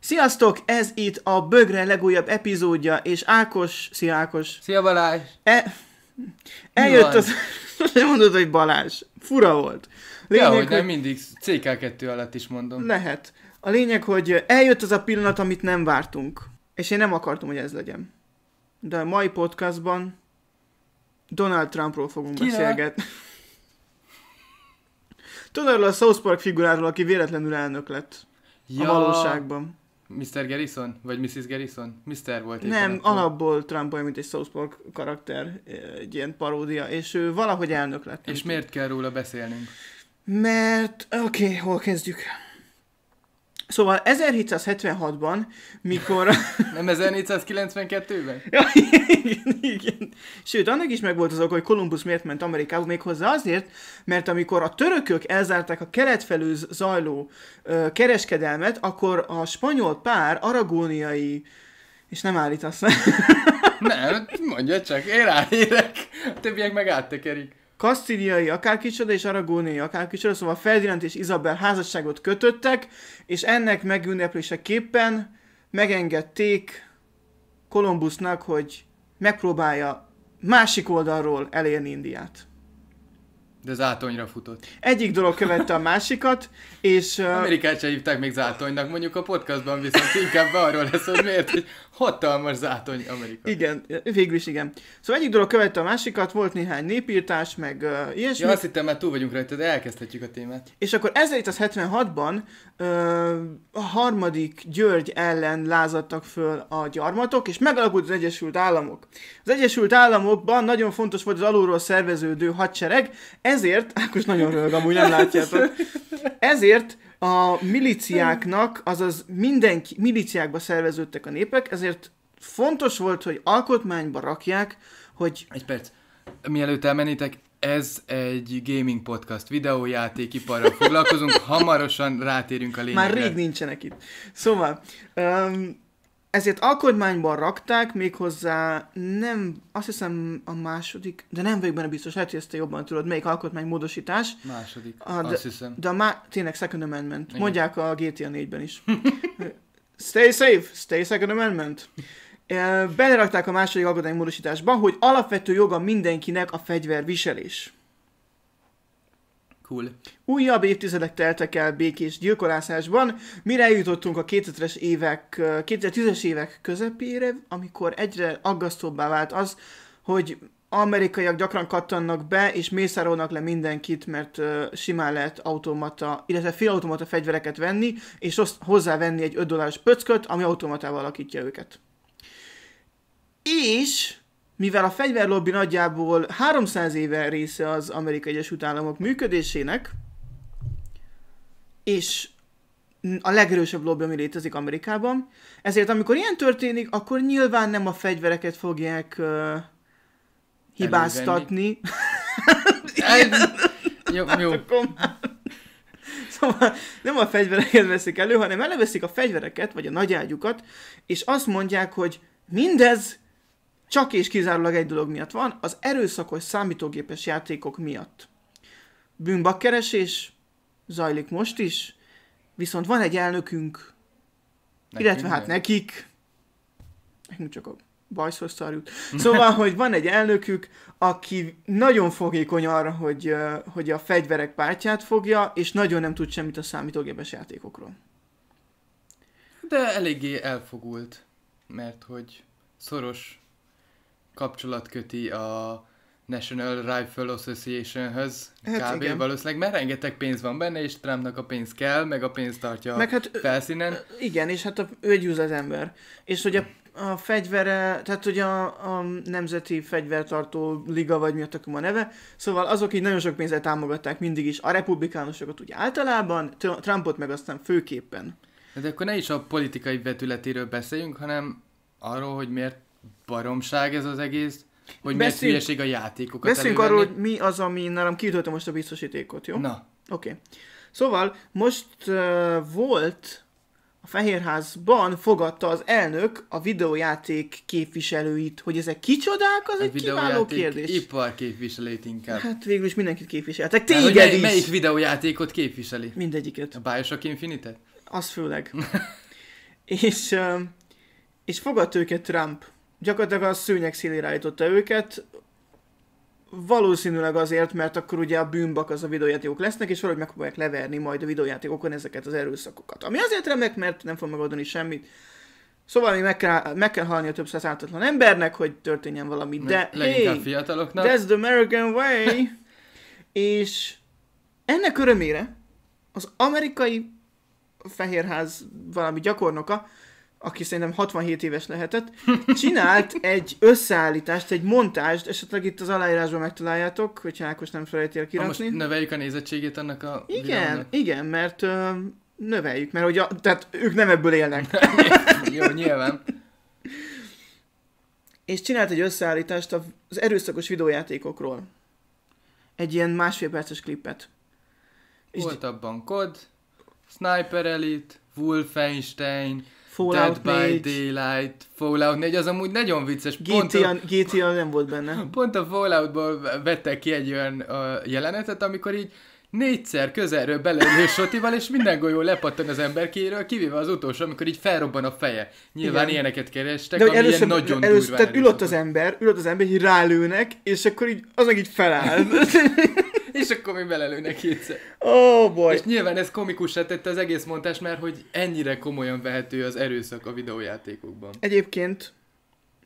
Sziasztok! Ez itt a Bögre legújabb epizódja, és Ákos... Szia Ákos! Szia Balázs! E... Eljött az... Nem Mondod, hogy Balázs. Fura volt. Lényeg, ja, hogy, hogy nem mindig CK2 alatt is mondom. Lehet. A lényeg, hogy eljött az a pillanat, amit nem vártunk. És én nem akartam, hogy ez legyen. De a mai podcastban Donald Trumpról fogunk Kira? beszélgetni. Tudod, a South Park figuráról, aki véletlenül elnök lett ja, a valóságban. Mr. Garrison? Vagy Mrs. Garrison? Mr. volt éppen Nem, akkor. alapból Trump olyan, mint egy South Park karakter, egy ilyen paródia, és ő valahogy elnök lett. És miért kell róla beszélnünk? Mert, oké, okay, hol kezdjük? Szóval 1776-ban, mikor... Nem 1492-ben? ja, igen, igen. Sőt, annak is megvolt az oka, hogy Kolumbusz miért ment Amerikába, méghozzá azért, mert amikor a törökök elzárták a kelet felül zajló ö, kereskedelmet, akkor a spanyol pár aragóniai... És nem állítasz nem, mondja csak, én ráérek. A többiek meg áttekerik kasztíliai akárkicsoda és aragóniai akárkicsoda, szóval Ferdinand és Izabel házasságot kötöttek, és ennek megünnepléseképpen megengedték Kolumbusznak, hogy megpróbálja másik oldalról elérni Indiát. De zátonyra futott. Egyik dolog követte a másikat, és... Uh... Amerikát se hívták még zátonynak, mondjuk a podcastban viszont inkább arról lesz, hogy miért, hogy Hatalmas zátony Amerika. Igen, végül is igen. Szóval egyik dolog követte a másikat, volt néhány népírtás, meg uh, ilyesmi. Ja, azt hittem, mert túl vagyunk rajta, de elkezdhetjük a témát. És akkor 1776-ban uh, a harmadik György ellen lázadtak föl a gyarmatok, és megalakult az Egyesült Államok. Az Egyesült Államokban nagyon fontos volt az alulról szerveződő hadsereg, ezért, Ákos nagyon rölg, amúgy nem látjátok, ezért a miliciáknak, azaz mindenki, miliciákba szerveződtek a népek, ezért fontos volt, hogy alkotmányba rakják, hogy... Egy perc. Mielőtt elmennétek, ez egy gaming podcast videójátékiparral foglalkozunk, hamarosan rátérünk a lényegre. Már rég nincsenek itt. Szóval, um, ezért alkotmányban rakták, méghozzá nem, azt hiszem a második, de nem vagyok benne biztos, lehet, hogy ezt te jobban tudod, melyik alkotmánymódosítás. Második, a, de, azt hiszem. De a má, tényleg Second Amendment. Igen. Mondják a GTA 4-ben is. stay safe, stay Second Amendment. Belerakták a második alkotmánymódosításba, hogy alapvető joga mindenkinek a fegyverviselés. viselés. Cool. Újabb évtizedek teltek el békés gyilkolászásban, mire jutottunk a 2000-es évek, 2010-es évek közepére, amikor egyre aggasztóbbá vált az, hogy amerikaiak gyakran kattannak be, és mészárolnak le mindenkit, mert uh, simán lehet automata, illetve félautomata fegyvereket venni, és hozzávenni egy 5 dolláros pöcköt, ami automatával alakítja őket. És mivel a fegyverlobbi nagyjából 300 éve része az Amerikai Egyesült Államok működésének, és a legerősebb lobby, ami létezik Amerikában. Ezért amikor ilyen történik, akkor nyilván nem a fegyvereket fogják uh, hibáztatni. jó, jó. Hát szóval nem a fegyvereket veszik elő, hanem előveszik a fegyvereket, vagy a nagyágyukat, és azt mondják, hogy mindez csak és kizárólag egy dolog miatt van, az erőszakos számítógépes játékok miatt. Bűnbakkeresés zajlik most is, viszont van egy elnökünk, nekünk illetve hát meg. nekik, nekünk csak a bajszhoz szarjuk. Szóval, hogy van egy elnökük, aki nagyon fogékony arra, hogy, hogy a fegyverek pártját fogja, és nagyon nem tud semmit a számítógépes játékokról. De eléggé elfogult, mert hogy szoros kapcsolat köti a National Rifle Association-höz hát kb. Igen. valószínűleg, mert rengeteg pénz van benne, és Trumpnak a pénz kell, meg a pénz tartja meg hát, felszínen. Igen, és hát a, ő egy ember. És hogy a, a fegyvere, tehát hogy a, a Nemzeti Fegyvertartó Liga, vagy mi a a neve, szóval azok így nagyon sok pénzzel támogatták mindig is a republikánusokat úgy általában, Trumpot meg aztán főképpen. De hát akkor ne is a politikai vetületéről beszéljünk, hanem arról, hogy miért baromság ez az egész, hogy miért hülyeség a játékokat Beszéljünk arról, hogy mi az, ami nálam kiütötte most a biztosítékot, jó? Na. Oké. Okay. Szóval most uh, volt a Fehérházban fogadta az elnök a videójáték képviselőit, hogy ezek kicsodák, az a egy kiváló kérdés. ipar képviselőit inkább. Hát végül is mindenkit képviseltek, téged hát, is. Melyik videójátékot képviseli? Mindegyiket. A Bioshock Infinite-et? Az főleg. és, és fogadt őket Trump gyakorlatilag a szőnyek szélére állította őket, valószínűleg azért, mert akkor ugye a bűnbak az a videójátékok lesznek, és valahogy megpróbálják leverni majd a videójátékokon ezeket az erőszakokat. Ami azért remek, mert nem fog megoldani semmit. Szóval még meg kell, meg kell halni a több száz ártatlan embernek, hogy történjen valami, de hey, fiataloknak. that's the American way! és ennek örömére az amerikai fehérház valami gyakornoka aki szerintem 67 éves lehetett, csinált egy összeállítást, egy montást, esetleg itt az aláírásban megtaláljátok, hogy Ákos nem felejti el kirakni. Ha most növeljük a nézettségét ennek a Igen, videónak. igen, mert ö, növeljük, mert hogy a, tehát ők nem ebből élnek. Jó, nyilván. És csinált egy összeállítást az erőszakos videójátékokról. Egy ilyen másfél perces klipet. Volt abban kod, Sniper Elite, Wolfenstein, Fallout Dead 4. by Daylight, Fallout 4, az amúgy nagyon vicces. GTA, a, GTA nem volt benne. Pont a Falloutból vettek ki egy olyan a jelenetet, amikor így négyszer közelről belelő sotival, és minden golyó lepattan az ember kéről, kivéve az utolsó, amikor így felrobban a feje. Nyilván Igen. ilyeneket kerestek, De ami először, ilyen nagyon először, durván Tehát ülött az ember, ülött az ember, így rálőnek, és akkor így, az meg így feláll. És akkor mi belelőnek kétszer. Oh boy. És nyilván ez komikus tette az egész mondás, mert hogy ennyire komolyan vehető az erőszak a videójátékokban. Egyébként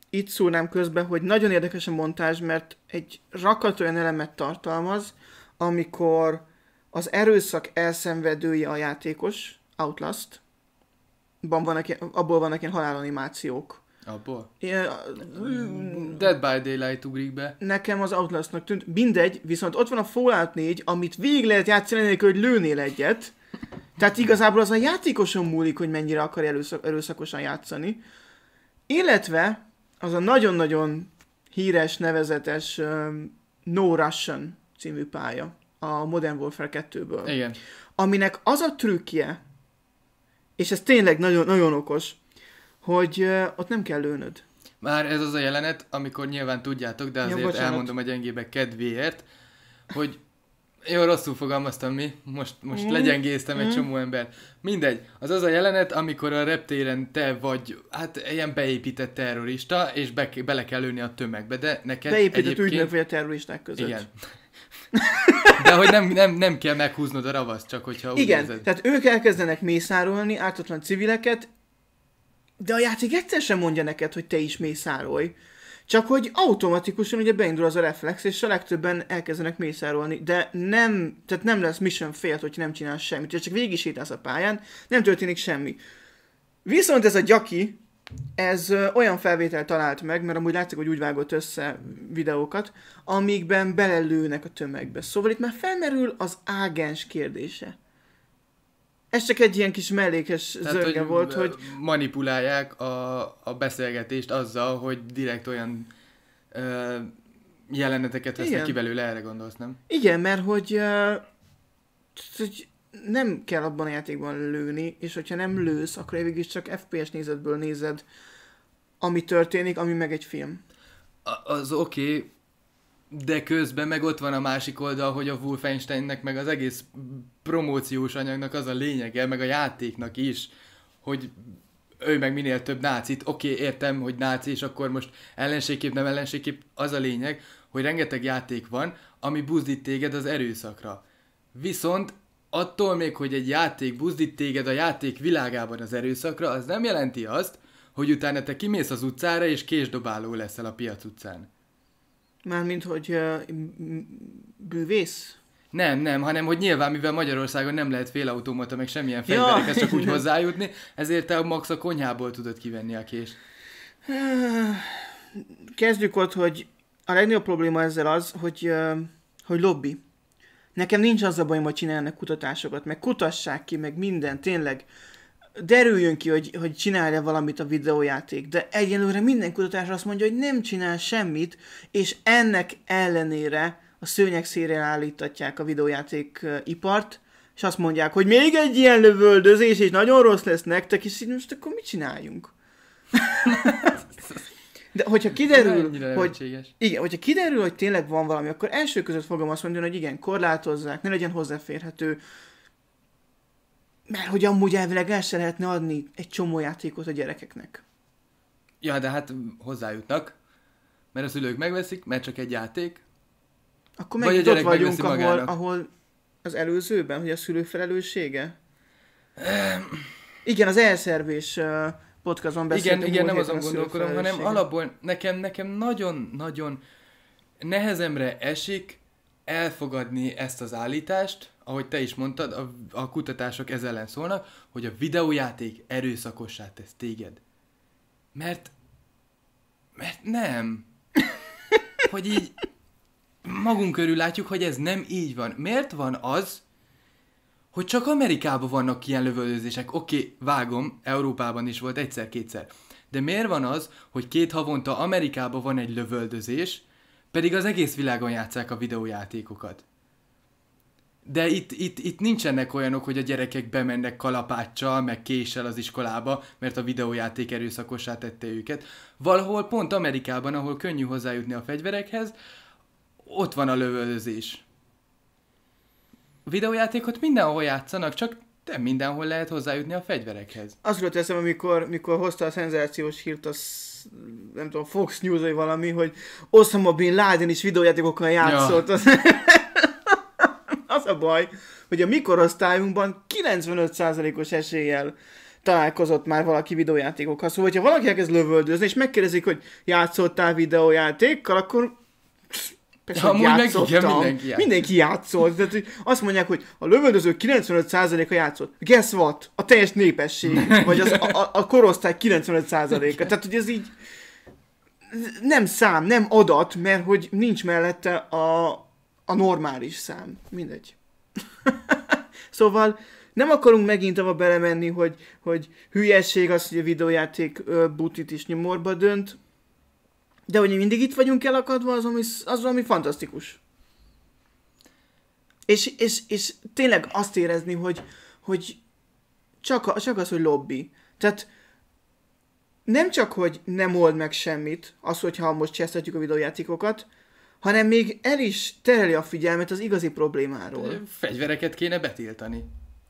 itt szólnám közben, hogy nagyon érdekes a montázs, mert egy rakat olyan elemet tartalmaz, amikor az erőszak elszenvedője a játékos, Outlast, van, abból vannak ilyen halálanimációk Abból? Ilyen, mm, mm, Dead by Daylight ugrik be. Nekem az Outlastnak tűnt. Mindegy, viszont ott van a Fallout 4, amit végig lehet játszani nélkül, hogy lőnél egyet. Tehát igazából az a játékoson múlik, hogy mennyire akar erőszak, erőszakosan játszani. Illetve az a nagyon-nagyon híres, nevezetes um, No Russian című pálya a Modern Warfare 2-ből. Igen. Aminek az a trükkje, és ez tényleg nagyon, nagyon okos, hogy ott nem kell lőnöd. Már ez az a jelenet, amikor nyilván tudjátok, de azért ja, elmondom a gyengébe kedvéért, hogy jó, rosszul fogalmaztam mi, most, most mm. legyengéztem egy mm. csomó ember. Mindegy, az az a jelenet, amikor a reptéren te vagy, hát ilyen beépített terrorista, és be, bele kell lőni a tömegbe, de neked Beépített egyébként... ügynök vagy a terroristák között. Igen. De hogy nem, nem, nem kell meghúznod a ravaszt, csak hogyha úgy Igen, érzed. tehát ők elkezdenek mészárolni ártatlan civileket, de a játék egyszer sem mondja neked, hogy te is mészárolj. Csak hogy automatikusan ugye beindul az a reflex, és a legtöbben elkezdenek mészárolni, de nem, tehát nem lesz mission félt, hogy nem csinálsz semmit. csak végig sétálsz a pályán, nem történik semmi. Viszont ez a gyaki, ez olyan felvétel talált meg, mert amúgy látszik, hogy úgy vágott össze videókat, amikben belelőnek a tömegbe. Szóval itt már felmerül az ágens kérdése ez csak egy ilyen kis mellékes Tehát, zönge hogy volt, hogy... Manipulálják a, a beszélgetést azzal, hogy direkt olyan ö, jeleneteket vesznek ki belőle, erre gondolsz, nem? Igen, mert hogy, ö, hogy nem kell abban a játékban lőni, és hogyha nem lősz, akkor végig is csak FPS nézetből nézed, ami történik, ami meg egy film. A, az oké, okay, de közben meg ott van a másik oldal, hogy a Wolfensteinnek meg az egész promóciós anyagnak az a lényege, meg a játéknak is, hogy ő meg minél több nácit, oké, okay, értem, hogy náci, és akkor most ellenségképp, nem ellenségképp, az a lényeg, hogy rengeteg játék van, ami buzdít téged az erőszakra. Viszont attól még, hogy egy játék buzdít téged a játék világában az erőszakra, az nem jelenti azt, hogy utána te kimész az utcára és késdobáló leszel a piac utcán. Mármint, hogy bűvész? Nem, nem, hanem hogy nyilván, mivel Magyarországon nem lehet félautomata, meg semmilyen fegyverekhez csak úgy hozzájutni, ezért te max a konyhából tudod kivenni a kést. Kezdjük ott, hogy a legnagyobb probléma ezzel az, hogy, hogy lobby. Nekem nincs az a bajom, hogy csinálnak kutatásokat, meg kutassák ki, meg minden, tényleg derüljön ki, hogy, hogy csinálja valamit a videójáték, de egyelőre minden kutatás azt mondja, hogy nem csinál semmit, és ennek ellenére a szőnyek szérén állítatják a videójáték ipart, és azt mondják, hogy még egy ilyen lövöldözés, és nagyon rossz lesz nektek, és így most akkor mit csináljunk? De hogyha kiderül, hogy, igen, hogyha kiderül, hogy tényleg van valami, akkor első között fogom azt mondani, hogy igen, korlátozzák, ne legyen hozzáférhető, mert hogy amúgy elvileg el se lehetne adni egy csomó játékot a gyerekeknek. Ja, de hát hozzájutnak, mert a szülők megveszik, mert csak egy játék. Akkor meg ott vagyunk, ahol, ahol az előzőben, hogy a szülő felelőssége? Ehm. igen, az elszervés podcastban beszéltünk. Igen, igen nem azon gondolkodom, hanem alapból nekem, nekem nagyon-nagyon nehezemre esik elfogadni ezt az állítást, ahogy te is mondtad, a, a kutatások ez ellen szólnak, hogy a videójáték erőszakossá tesz téged. Mert... Mert nem. hogy így magunk körül látjuk, hogy ez nem így van. Miért van az, hogy csak Amerikában vannak ilyen lövöldözések? Oké, okay, vágom, Európában is volt egyszer-kétszer. De miért van az, hogy két havonta Amerikában van egy lövöldözés, pedig az egész világon játszák a videójátékokat? de itt, itt, itt nincsenek olyanok, hogy a gyerekek bemennek kalapáccsal, meg késsel az iskolába, mert a videójáték erőszakossá tette őket. Valahol pont Amerikában, ahol könnyű hozzájutni a fegyverekhez, ott van a lövöldözés. Videójátékot mindenhol játszanak, csak de mindenhol lehet hozzájutni a fegyverekhez. Azt jutott eszem, amikor, mikor hozta a szenzációs hírt, az nem tudom, Fox News vagy valami, hogy Osama Bin Laden is videójátékokkal játszott. Ja. baj, hogy a mikorosztályunkban 95%-os eséllyel találkozott már valaki videójátékokkal. Szóval, hogyha valaki elkezd lövöldözni, és megkérdezik, hogy játszottál videójátékkal, akkor Persze, ja, hogy játszottam. Meg, igen, mindenki, játszott. mindenki játszott. Tehát, hogy azt mondják, hogy a lövöldözők 95%-a játszott. Guess what? A teljes népesség. vagy az, a, a korosztály 95%-a. Tehát, hogy ez így nem szám, nem adat, mert hogy nincs mellette a, a normális szám. Mindegy. szóval nem akarunk megint abba belemenni, hogy, hogy hülyesség az, hogy a videójáték butit is nyomorba dönt, de hogy mindig itt vagyunk elakadva, az ami, az ami fantasztikus. És, és, és tényleg azt érezni, hogy, hogy csak, a, csak az, hogy lobby. Tehát nem csak, hogy nem old meg semmit, az, hogyha most csesztetjük a videójátékokat, hanem még el is tereli a figyelmet az igazi problémáról. Fegyvereket kéne betiltani.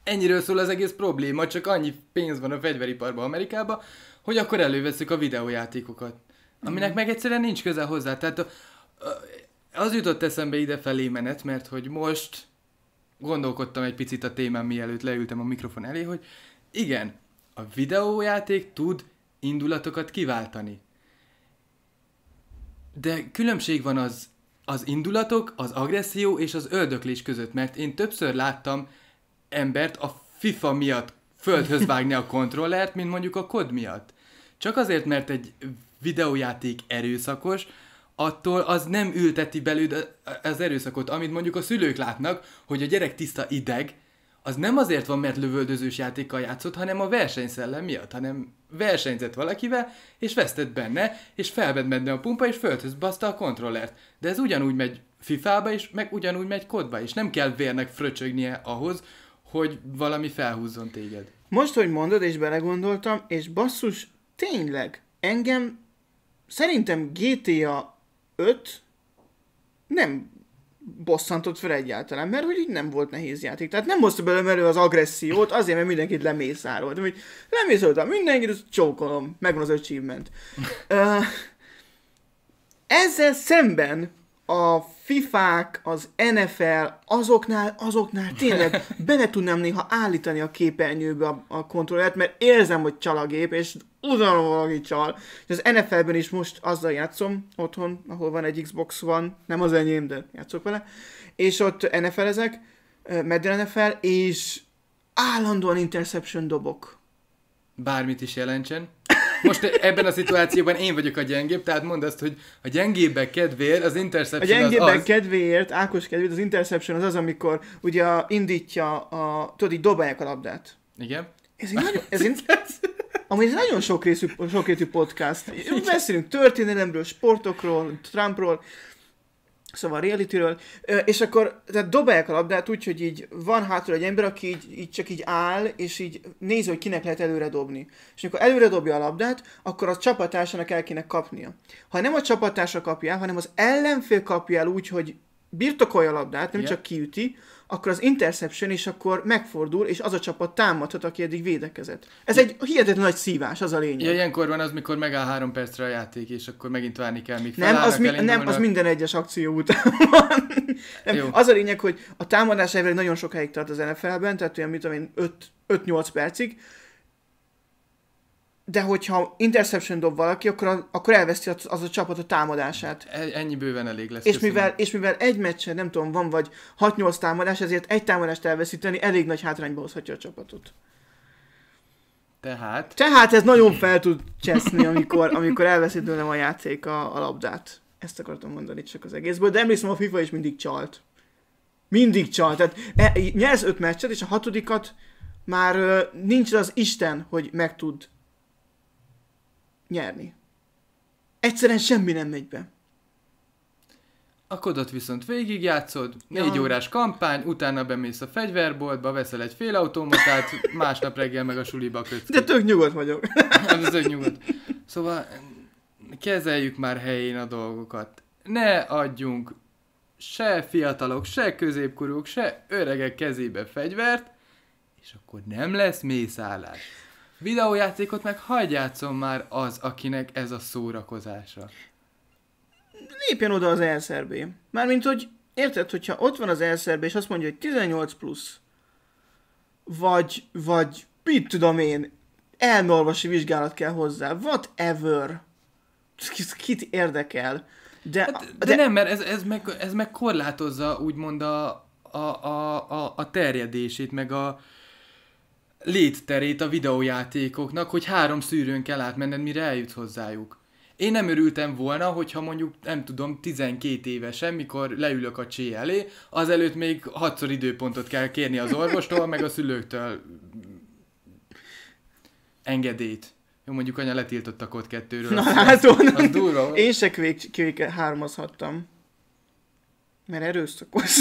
Ennyiről szól az egész probléma, csak annyi pénz van a fegyveriparban Amerikában, hogy akkor előveszük a videójátékokat. Aminek mm. meg egyszerűen nincs köze hozzá. Tehát a, a, az jutott eszembe idefelé menet, mert hogy most gondolkodtam egy picit a témán, mielőtt leültem a mikrofon elé, hogy igen, a videójáték tud indulatokat kiváltani. De különbség van az az indulatok, az agresszió és az öldöklés között, mert én többször láttam embert a FIFA miatt földhöz vágni a kontrollert, mint mondjuk a kod miatt. Csak azért, mert egy videójáték erőszakos, attól az nem ülteti belőd az erőszakot, amit mondjuk a szülők látnak, hogy a gyerek tiszta ideg, az nem azért van, mert lövöldözős játékkal játszott, hanem a versenyszellem miatt, hanem versenyzett valakivel, és vesztett benne, és felvett benne a pumpa, és földhöz baszta a kontrollert. De ez ugyanúgy megy FIFA-ba is, meg ugyanúgy megy kodba is. Nem kell vérnek fröcsögnie ahhoz, hogy valami felhúzzon téged. Most, hogy mondod, és belegondoltam, és basszus, tényleg, engem szerintem GTA 5 nem bosszantott fel egyáltalán, mert hogy így nem volt nehéz játék. Tehát nem hozta belőlem merő az agressziót, azért, mert mindenkit lemészárolt. Hogy lemészoltam mindenkit, az csókolom, megvan az achievement. uh, ezzel szemben a fifák, az NFL, azoknál, azoknál tényleg bele tudnám néha állítani a képernyőbe a, a kontrollert, mert érzem, hogy csal a gép, és uzanom valaki csal. És az NFL-ben is most azzal játszom otthon, ahol van egy Xbox van, nem az enyém, de játszok vele, és ott NFL ezek, Madden NFL, és állandóan interception dobok. Bármit is jelentsen most ebben a szituációban én vagyok a gyengébb, tehát mondd azt, hogy a gyengébbek kedvéért az interception A gyengébbek az kedvéért, Ákos kedvéért az interception az az, amikor ugye indítja a, tudod, így dobálják a labdát. Igen. Ez egy nagyon, ez egy, amúgy ez nagyon sok részű, sok részű podcast. Beszélünk történelemről, sportokról, Trumpról, Szóval realityről, és akkor tehát dobálják a labdát úgy, hogy így van hátul egy ember, aki így, így csak így áll, és így néz, hogy kinek lehet előre dobni. És amikor előre dobja a labdát, akkor a csapatásának el kéne kapnia. Ha nem a csapatása kapja, hanem az ellenfél kapja el úgy, hogy birtokolja a labdát, nem yeah. csak kiüti, akkor az interception, és akkor megfordul, és az a csapat támadhat, aki eddig védekezett. Ez egy hihetetlen nagy szívás, az a lényeg. Ja, ilyenkor van az, mikor megáll három percre a játék, és akkor megint várni kell, míg Nem, az, mi, nem, az minden egyes akció után van. nem, az a lényeg, hogy a támadás elvileg nagyon sokáig tart az NFL-ben, tehát olyan, mint 5-8 percig, de hogyha interception dob valaki, akkor, akkor elveszti az, az a csapat a támadását. E- ennyi bőven elég lesz. És mivel, és mivel egy meccsen, nem tudom, van vagy 6-8 támadás, ezért egy támadást elveszíteni elég nagy hátrányba hozhatja a csapatot. Tehát? Tehát ez nagyon fel tud cseszni, amikor, amikor elveszi tőlem a játék a, a labdát. Ezt akartam mondani csak az egészből, de emlékszem a FIFA is mindig csalt. Mindig csalt. Tehát e, nyersz öt meccset, és a hatodikat már ö, nincs az Isten, hogy meg tud nyerni. Egyszerűen semmi nem megy be. A kodot viszont végigjátszod, négy ja. órás kampány, utána bemész a fegyverboltba, veszel egy fél automatát, másnap reggel meg a suliba kötsz. De tök nyugodt vagyok. Az hát tök nyugodt. Szóval kezeljük már helyén a dolgokat. Ne adjunk se fiatalok, se középkorúk, se öregek kezébe fegyvert, és akkor nem lesz mészállás. Videójátékot meg hagyj játszom már az, akinek ez a szórakozása. Lépjen oda az ESRB. Mármint, hogy érted, hogyha ott van az ESRB, és azt mondja, hogy 18 plusz, vagy, vagy mit tudom én, elmeorvosi vizsgálat kell hozzá, whatever. Kit érdekel? De, hát, de, de nem, mert ez, ez, meg, ez meg korlátozza úgymond a, a, a, a, a terjedését, meg a, létterét a videójátékoknak, hogy három szűrőn kell átmenned, mire eljut hozzájuk. Én nem örültem volna, hogyha mondjuk, nem tudom, 12 évesen, mikor leülök a csé elé, azelőtt még hatszor időpontot kell kérni az orvostól, meg a szülőktől engedélyt. Jó, mondjuk anya letiltott a kod kettőről. Na hát Én se kvék, kvék hármazhattam. Mert erőszakos.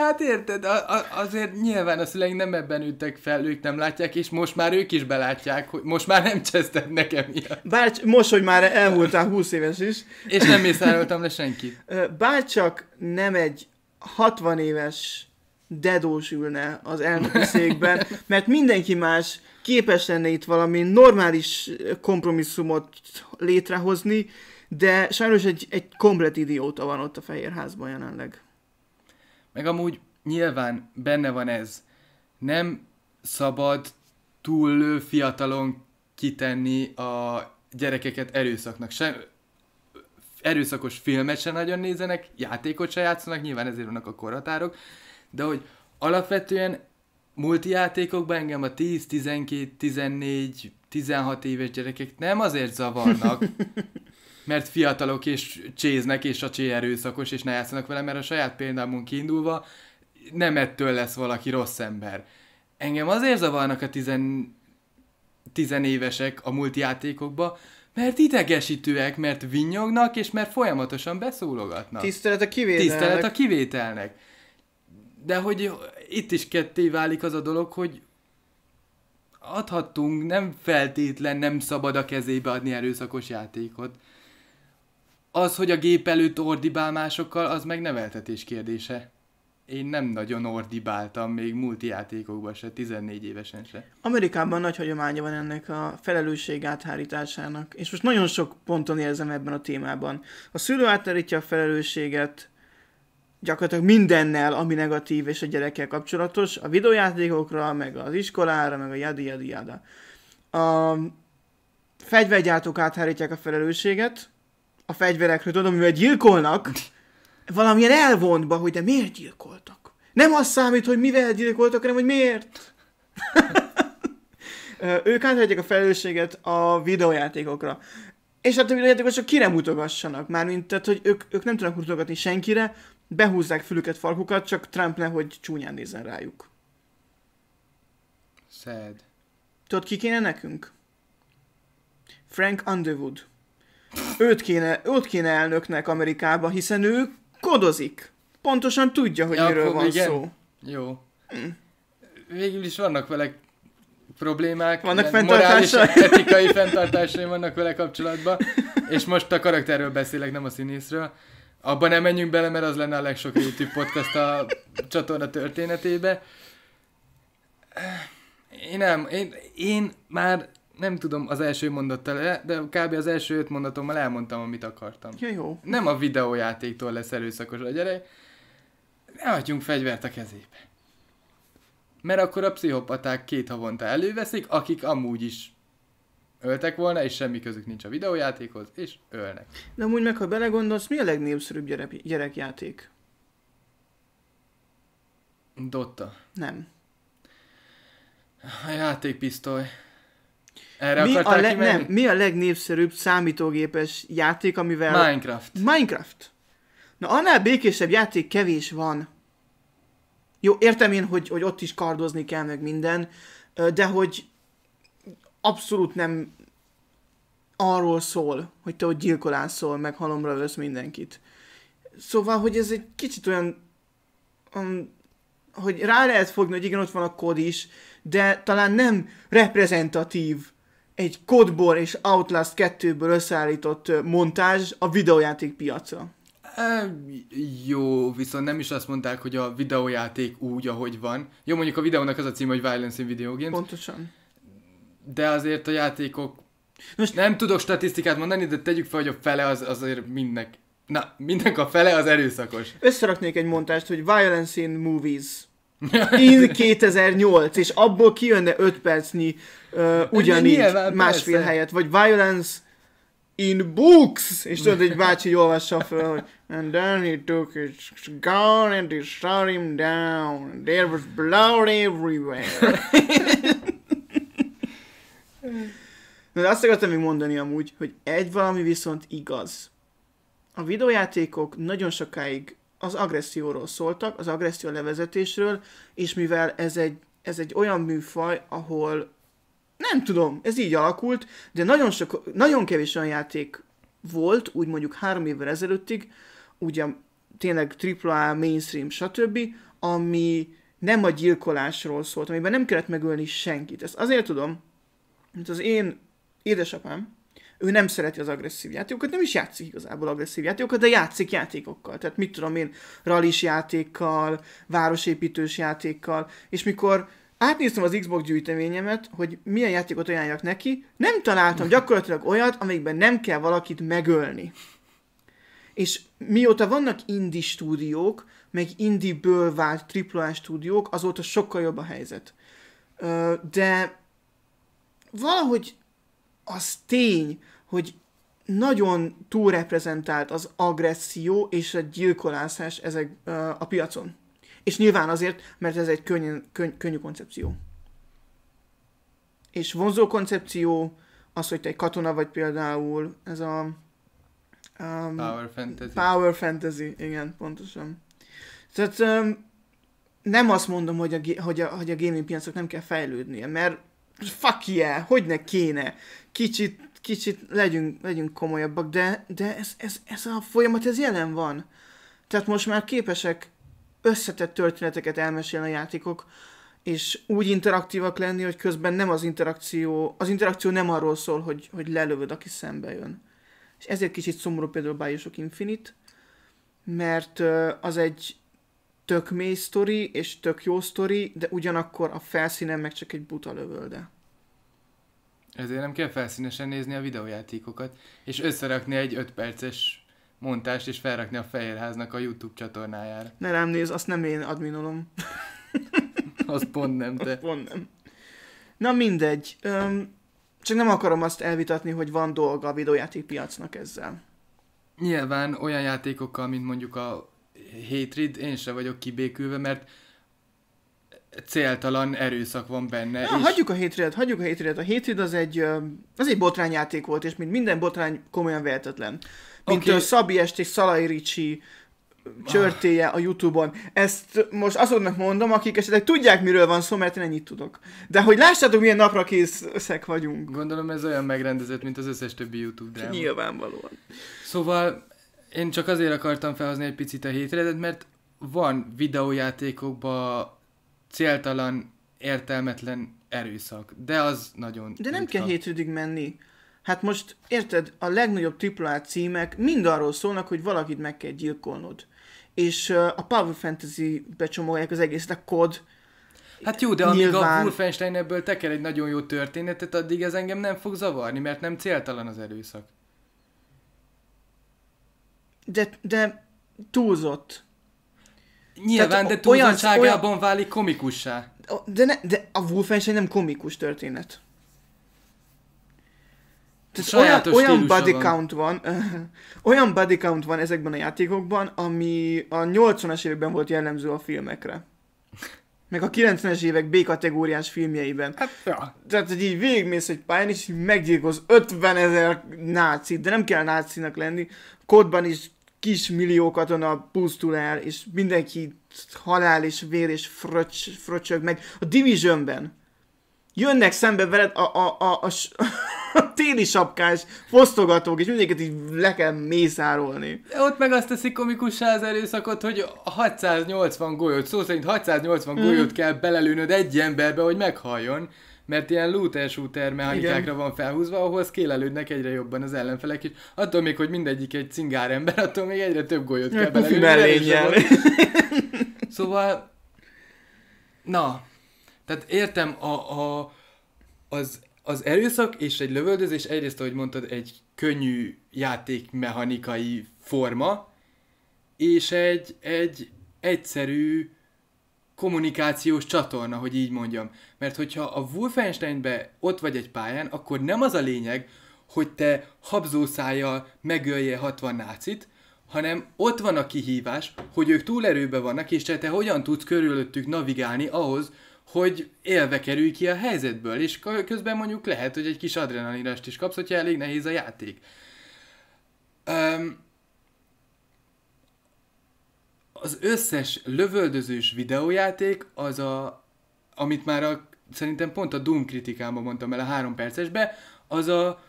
Hát érted, a, a, azért nyilván a szüleink nem ebben ültek fel, ők nem látják, és most már ők is belátják, hogy most már nem cseszted nekem ilyen. Bárcs, most, hogy már elmúltál 20 éves is. És nem észároltam le senkit. Bárcsak nem egy 60 éves dedós ülne az elnöki székben, mert mindenki más képes lenne itt valami normális kompromisszumot létrehozni, de sajnos egy, egy komplet idióta van ott a Fehérházban jelenleg. Meg amúgy nyilván benne van ez. Nem szabad túl fiatalon kitenni a gyerekeket erőszaknak. Sem, erőszakos filmet se nagyon nézenek, játékot se játszanak, nyilván ezért vannak a korhatárok, de hogy alapvetően multijátékokban engem a 10, 12, 14, 16 éves gyerekek nem azért zavarnak, mert fiatalok és cséznek, és a csé erőszakos, és ne játszanak vele, mert a saját példámon kiindulva nem ettől lesz valaki rossz ember. Engem azért zavarnak a tizen... tizenévesek a multijátékokba, mert idegesítőek, mert vinyognak és mert folyamatosan beszólogatnak. Tisztelet a kivételnek. Tisztelet a kivételnek. De hogy itt is ketté válik az a dolog, hogy adhattunk, nem feltétlen nem szabad a kezébe adni erőszakos játékot. Az, hogy a gép előtt ordibál másokkal, az meg neveltetés kérdése. Én nem nagyon ordibáltam még múlt játékokban se, 14 évesen se. Amerikában nagy hagyománya van ennek a felelősség áthárításának, és most nagyon sok ponton érzem ebben a témában. A szülő áthárítja a felelősséget, gyakorlatilag mindennel, ami negatív és a gyerekkel kapcsolatos, a videójátékokra, meg az iskolára, meg a jadi jadi jada. A fegyvergyártók áthárítják a felelősséget, a fegyverekről, tudom, mivel gyilkolnak, valamilyen elvontba, hogy de miért gyilkoltak. Nem az számít, hogy mivel gyilkoltak, hanem hogy miért. ők átadják a felelősséget a videójátékokra. És hát a videójátékosok kire mutogassanak? Mármint, tehát, hogy ők, ők nem tudnak mutogatni senkire, behúzzák fülüket, farkukat, csak Trump nehogy csúnyán nézzen rájuk. Sad. Tudod, ki kéne nekünk? Frank Underwood. Őt kéne, őt kéne elnöknek Amerikába, hiszen ő kodozik. Pontosan tudja, hogy ja, miről van igen. szó. Jó. Hm. Végül is vannak vele problémák, vannak fenntartásai. etikai fenntartásai vannak vele kapcsolatban, és most a karakterről beszélek, nem a színészről. Abban nem menjünk bele, mert az lenne a legsok YouTube podcast a csatorna történetébe. Én nem, én, én már nem tudom az első mondattal, e, de kb. az első öt mondatommal elmondtam, amit akartam. Ja, jó. Nem a videójátéktól lesz erőszakos a gyerek. Ne adjunk fegyvert a kezébe. Mert akkor a pszichopaták két havonta előveszik, akik amúgy is öltek volna, és semmi közük nincs a videójátékhoz, és ölnek. De amúgy meg, ha belegondolsz, mi a legnépszerűbb gyerek, gyerekjáték? Dotta. Nem. A játékpisztoly. Erre mi a le- nem, mi a legnépszerűbb számítógépes játék, amivel... Minecraft. Minecraft. Na, annál békésebb játék kevés van. Jó, értem én, hogy, hogy ott is kardozni kell, meg minden, de hogy abszolút nem arról szól, hogy te ott gyilkolászol, meg halomra vesz mindenkit. Szóval, hogy ez egy kicsit olyan, um, hogy rá lehet fogni, hogy igen, ott van a kod is, de talán nem reprezentatív egy Codebor és Outlast 2-ből összeállított montázs a videójáték piacra. E, jó, viszont nem is azt mondták, hogy a videójáték úgy, ahogy van. Jó, mondjuk a videónak az a cím, hogy Violence in Video Games. Pontosan. De azért a játékok... Most nem tudok statisztikát mondani, de tegyük fel, hogy a fele az azért mindnek. Na, mindnek a fele az erőszakos. Összeraknék egy montást, hogy Violence in Movies. In 2008, és abból kijönne 5 percnyi uh, ugyanígy nyilván, másfél persze. helyet, vagy Violence in books, és tudod, egy bácsi olvassa fel, hogy and then he took his gun and he shot him down, there was blood everywhere. Na, de azt akartam még mondani amúgy, hogy egy valami viszont igaz. A videójátékok nagyon sokáig az agresszióról szóltak, az agresszió levezetésről, és mivel ez egy, ez egy olyan műfaj, ahol nem tudom, ez így alakult, de nagyon, sok, nagyon kevés olyan játék volt, úgy mondjuk három évvel ezelőttig, ugye tényleg AAA, mainstream, stb., ami nem a gyilkolásról szólt, amiben nem kellett megölni senkit. Ezt azért tudom, mint az én édesapám, ő nem szereti az agresszív játékokat, nem is játszik igazából agresszív játékokat, de játszik játékokkal. Tehát mit tudom én, rallis játékkal, városépítős játékkal, és mikor átnéztem az Xbox gyűjteményemet, hogy milyen játékot ajánljak neki, nem találtam gyakorlatilag olyat, amikben nem kell valakit megölni. És mióta vannak indie stúdiók, meg indie-ből vált AAA stúdiók, azóta sokkal jobb a helyzet. De valahogy az tény, hogy nagyon túlreprezentált az agresszió és a gyilkolászás ezek a piacon. És nyilván azért, mert ez egy könny, könny, könnyű koncepció. És vonzó koncepció az, hogy te egy katona vagy például, ez a... Um, power fantasy. Power fantasy, igen, pontosan. Tehát um, nem azt mondom, hogy a, hogy, a, hogy a gaming piacok nem kell fejlődnie, mert fuck yeah, hogy ne kéne. Kicsit, kicsit legyünk, legyünk komolyabbak, de, de ez, ez, ez a folyamat, ez jelen van. Tehát most már képesek összetett történeteket elmesél a játékok, és úgy interaktívak lenni, hogy közben nem az interakció, az interakció nem arról szól, hogy, hogy lelövöd, aki szembe jön. És ezért kicsit szomorú például Bioshock Infinite, mert az egy tök mély sztori, és tök jó sztori, de ugyanakkor a felszínen meg csak egy buta lövölde. Ezért nem kell felszínesen nézni a videójátékokat, és összerakni egy 5 perces montást és felrakni a Fehérháznak a YouTube csatornájára. Ne rám néz, azt nem én adminolom. Az pont nem te. Az pont nem. Na mindegy. Öm, csak nem akarom azt elvitatni, hogy van dolga a videójáték piacnak ezzel. Nyilván olyan játékokkal, mint mondjuk a Hatred, én se vagyok kibékülve, mert céltalan erőszak van benne. Na, és... hagyjuk a hétredet, hagyjuk a hétredet. A hétred az egy, az egy botrányjáték volt, és mint minden botrány komolyan vehetetlen mint okay. Szabi Est és Szalai Ricsi csörtéje a Youtube-on. Ezt most azoknak mondom, akik esetleg tudják, miről van szó, mert én ennyit tudok. De hogy lássátok, milyen napra készek vagyunk. Gondolom ez olyan megrendezett, mint az összes többi YouTube dráma. Nyilvánvalóan. Szóval én csak azért akartam felhozni egy picit a hétredet, mert van videójátékokban céltalan, értelmetlen erőszak, de az nagyon... De nem kell hétrüdig menni. Hát most, érted, a legnagyobb AAA címek mind arról szólnak, hogy valakit meg kell gyilkolnod. És uh, a Power Fantasy becsomolják az egészet, a kod, Hát jó, de amíg a Wolfenstein ebből teker egy nagyon jó történetet, addig ez engem nem fog zavarni, mert nem céltalan az erőszak. De, de túlzott. Nyilván, Tehát de túlzottságában olyan, válik komikussá. De, ne, de a Wolfenstein nem komikus történet olyan, olyan body van. count van, olyan body count van ezekben a játékokban, ami a 80-as években volt jellemző a filmekre. Meg a 90-es évek B-kategóriás filmjeiben. Hát, ja. Tehát, hogy így végigmész egy pályán, és meggyilkoz 50 ezer náci, de nem kell nácinak lenni. Kodban is kis millió katona pusztul el, és mindenki halál és vér és fröcs, fröcsög meg. A Divisionben jönnek szembe veled a, a, a, a, téli sapkás fosztogatók, és mindenkit így le kell mészárolni. De ott meg azt teszik komikussá az erőszakot, hogy 680 golyót, szó szerint 680 mhm. golyót kell belelőnöd egy emberbe, hogy meghalljon, mert ilyen looter shooter mechanikákra Igen. van felhúzva, ahhoz kélelődnek egyre jobban az ellenfelek, és attól még, hogy mindegyik egy cingár ember, attól még egyre több golyót kell belelőni. Szóval, na, tehát értem a, a, az az erőszak és egy lövöldözés egyrészt, ahogy mondtad, egy könnyű játékmechanikai forma, és egy, egy egyszerű kommunikációs csatorna, hogy így mondjam. Mert hogyha a Wolfensteinbe ott vagy egy pályán, akkor nem az a lényeg, hogy te habzószájjal megölje 60 nácit, hanem ott van a kihívás, hogy ők túlerőben vannak, és te hogyan tudsz körülöttük navigálni ahhoz, hogy élve kerülj ki a helyzetből, és közben mondjuk lehet, hogy egy kis adrenalinast is kapsz, hogyha elég nehéz a játék. Um, az összes lövöldözős videójáték az a, amit már a, szerintem pont a Doom kritikában mondtam el a három percesbe, az a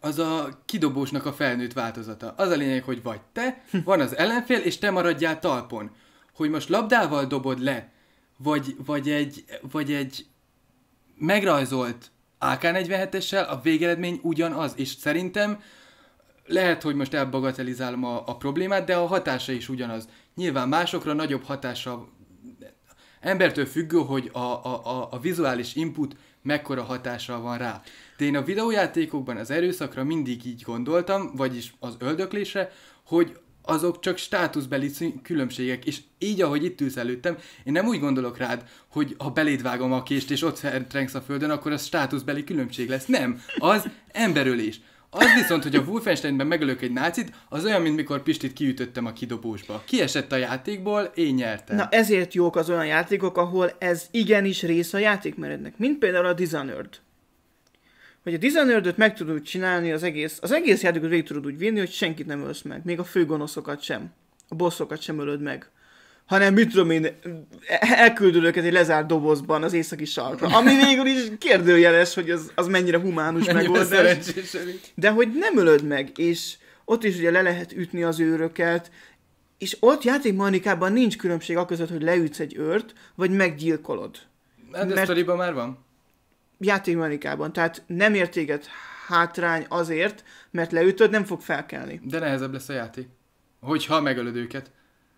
az a kidobósnak a felnőtt változata. Az a lényeg, hogy vagy te, van az ellenfél, és te maradjál talpon. Hogy most labdával dobod le vagy, vagy egy, vagy egy megrajzolt AK-47-essel a végeredmény ugyanaz, és szerintem lehet, hogy most elbagatelizálom a, a problémát, de a hatása is ugyanaz. Nyilván másokra nagyobb hatása embertől függő, hogy a, a, a, a vizuális input mekkora hatással van rá. De én a videójátékokban az erőszakra mindig így gondoltam, vagyis az öldöklésre, hogy azok csak státuszbeli különbségek, és így, ahogy itt ülsz előttem, én nem úgy gondolok rád, hogy ha beléd vágom a kést, és ott trengsz a földön, akkor az státuszbeli különbség lesz. Nem, az emberölés. Az viszont, hogy a Wolfensteinben megölök egy nácit, az olyan, mint mikor Pistit kiütöttem a kidobósba. Kiesett a játékból, én nyertem. Na ezért jók az olyan játékok, ahol ez igenis része a játékmerednek, mint például a Dishonored hogy a dishonored meg tudod csinálni az egész, az egész játékot végig tudod úgy vinni, hogy senkit nem ölsz meg, még a gonoszokat sem, a bosszokat sem ölöd meg hanem mit tudom én, elküldöd őket egy lezárt dobozban az északi sarkra, ami végül is kérdőjeles, hogy az, az mennyire humánus mennyire megoldás, de hogy nem ölöd meg, és ott is ugye le lehet ütni az őröket, és ott játékmanikában nincs különbség a között, hogy leütsz egy őrt, vagy meggyilkolod. Hát Mert... már van játékmechanikában. Tehát nem értéket téged hátrány azért, mert leütöd, nem fog felkelni. De nehezebb lesz a játék, hogyha megölöd őket.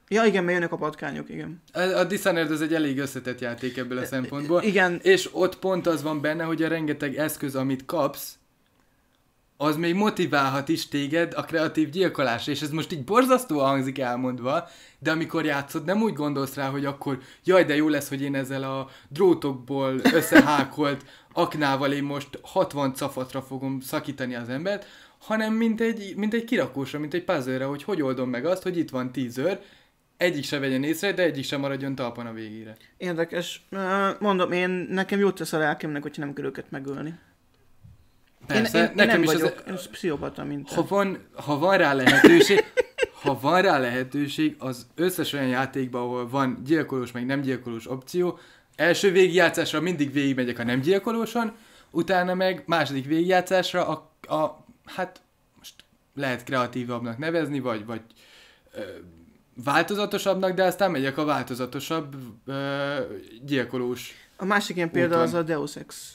Ja, igen, mert jönnek a patkányok, igen. A, a Dishonored az egy elég összetett játék ebből a e, szempontból. Igen. És ott pont az van benne, hogy a rengeteg eszköz, amit kapsz, az még motiválhat is téged a kreatív gyilkolásra, és ez most így borzasztó hangzik elmondva, de amikor játszod, nem úgy gondolsz rá, hogy akkor jaj, de jó lesz, hogy én ezzel a drótokból összehákolt aknával én most 60 cafatra fogom szakítani az embert, hanem mint egy, mint egy kirakósra, mint egy puzzle hogy hogy oldom meg azt, hogy itt van 10 őr, egyik se vegyen észre, de egyik sem maradjon talpon a végére. Érdekes. Mondom, én nekem jót tesz a lelkemnek, hogyha nem kell őket megölni. Persze, én, én, nekem én nem is vagyok, az... ez pszichopata mint. Ha van, ha van rá lehetőség, ha van rá lehetőség, az összes olyan játékban, ahol van gyilkolós, meg nem gyilkolós opció, első végigjátszásra mindig végigmegyek a nem gyilkolóson, utána meg második végigjátszásra a, a hát most lehet kreatívabbnak nevezni, vagy, vagy ö, változatosabbnak, de aztán megyek a változatosabb ö, gyilkolós A másik ilyen példa úton. az a Deus Ex.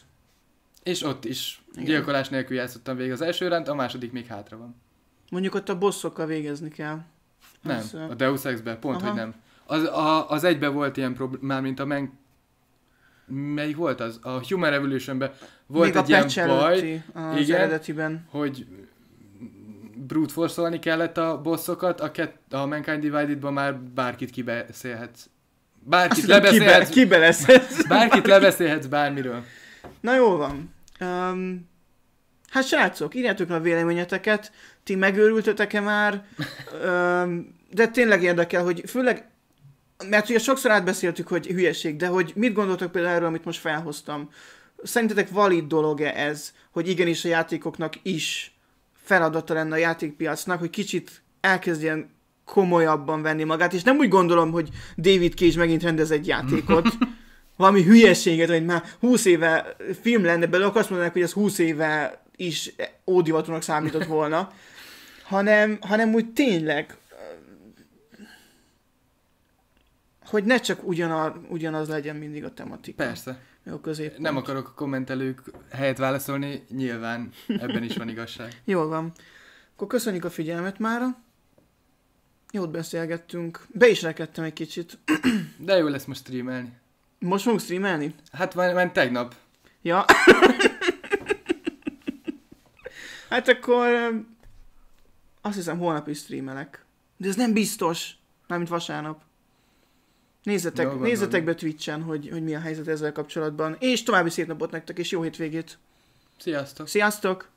És ott is igen. Gyilkolás nélkül játszottam végig az első rend, a második még hátra van. Mondjuk ott a bosszokkal végezni kell. Nem, az, a Deus Ex-be, pont, aha. hogy nem. Az, a, az egybe volt ilyen probléma, mint a men... Melyik volt az? A Human revolution volt Még egy a ilyen baj, az igen, eredetiben. hogy brute force kellett a bosszokat, a, ket, a Mankind Divided-ban már bárkit kibeszélhetsz. Bárkit Azt lebeszélhetsz. Kibe, kibe Bárkit, bárkit lebeszélhetsz bármiről. Na jó van. Um, hát srácok, írjátok le a véleményeteket, ti megőrültetek e már, um, de tényleg érdekel, hogy főleg, mert ugye sokszor átbeszéltük, hogy hülyeség, de hogy mit gondoltok például erről, amit most felhoztam? Szerintetek valid dolog-e ez, hogy igenis a játékoknak is feladata lenne a játékpiacnak, hogy kicsit elkezdjen komolyabban venni magát, és nem úgy gondolom, hogy David Cage megint rendez egy játékot, valami hülyeséget, hogy már 20 éve film lenne belőle, akkor azt mondanák, hogy ez 20 éve is ódivatónak számított volna, hanem, hanem úgy tényleg, hogy ne csak ugyanaz, ugyanaz legyen mindig a tematika. Persze. Jó, középpont. Nem akarok a kommentelők helyet válaszolni, nyilván ebben is van igazság. Jól van. Akkor köszönjük a figyelmet mára. Jót beszélgettünk. Be is rekedtem egy kicsit. De jó lesz most streamelni. Most fogunk streamelni? Hát már, már tegnap. Ja. hát akkor azt hiszem holnap is streamelek. De ez nem biztos, mármint vasárnap. Nézzetek, Jól nézzetek be Twitch-en, hogy, hogy mi a helyzet ezzel kapcsolatban. És további szép napot nektek, és jó hétvégét! Sziasztok! Sziasztok!